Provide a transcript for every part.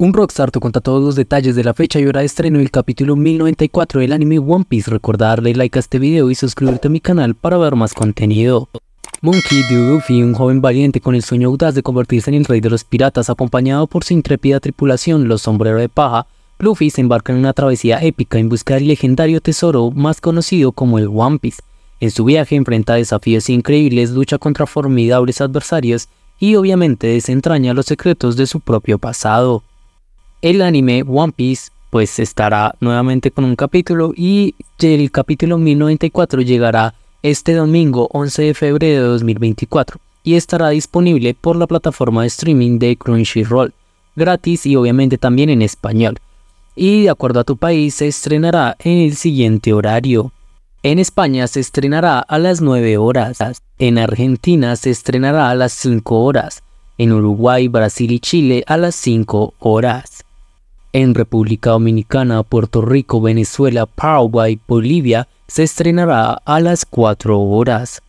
Un rockstar te cuenta todos los detalles de la fecha y hora de estreno del capítulo 1094 del anime One Piece. Recuerda darle like a este video y suscribirte a mi canal para ver más contenido. Monkey D. Luffy, un joven valiente con el sueño audaz de convertirse en el rey de los piratas acompañado por su intrépida tripulación, los sombreros de paja, Luffy se embarca en una travesía épica en busca del legendario tesoro más conocido como el One Piece. En su viaje enfrenta desafíos increíbles, lucha contra formidables adversarios y obviamente desentraña los secretos de su propio pasado el anime One Piece pues estará nuevamente con un capítulo y el capítulo 1094 llegará este domingo 11 de febrero de 2024 y estará disponible por la plataforma de streaming de Crunchyroll, gratis y obviamente también en español. Y de acuerdo a tu país se estrenará en el siguiente horario. En España se estrenará a las 9 horas, en Argentina se estrenará a las 5 horas, en Uruguay, Brasil y Chile a las 5 horas. En República Dominicana, Puerto Rico, Venezuela, Paraguay, Bolivia se estrenará a las 4 horas.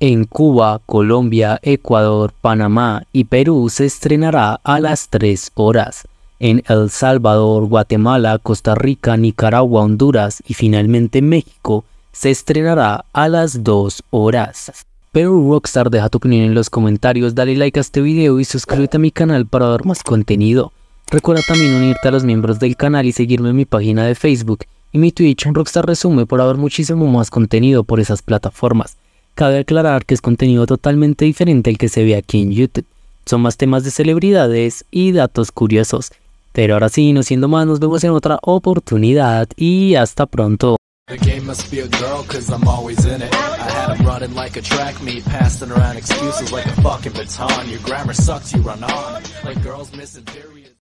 En Cuba, Colombia, Ecuador, Panamá y Perú se estrenará a las 3 horas. En El Salvador, Guatemala, Costa Rica, Nicaragua, Honduras y finalmente México se estrenará a las 2 horas. Pero Rockstar, deja tu opinión en los comentarios, dale like a este video y suscríbete a mi canal para ver más contenido. Recuerda también unirte a los miembros del canal y seguirme en mi página de Facebook y mi Twitch Rockstar Resume por haber muchísimo más contenido por esas plataformas. Cabe aclarar que es contenido totalmente diferente al que se ve aquí en YouTube. Son más temas de celebridades y datos curiosos. Pero ahora sí, no siendo más, nos vemos en otra oportunidad y hasta pronto.